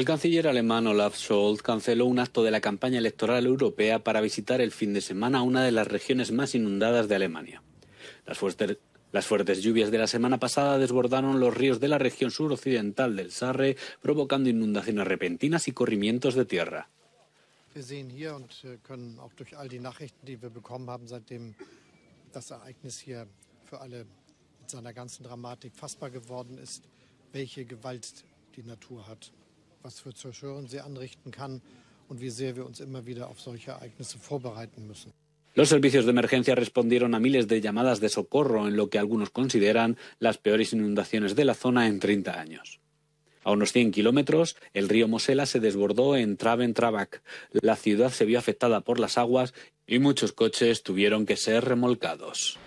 El canciller alemán Olaf Scholz canceló un acto de la campaña electoral europea para visitar el fin de semana una de las regiones más inundadas de Alemania. Las fuertes, lluvias de la semana pasada desbordaron los ríos de la región suroccidental del Sarre, provocando inundaciones repentinas y corrimientos de tierra. Los servicios de emergencia respondieron a miles de llamadas de socorro en lo que algunos consideran las peores inundaciones de la zona en 30 años. A unos 100 kilómetros, el río Mosela se desbordó en traben La ciudad se vio afectada por las aguas y muchos coches tuvieron que ser remolcados.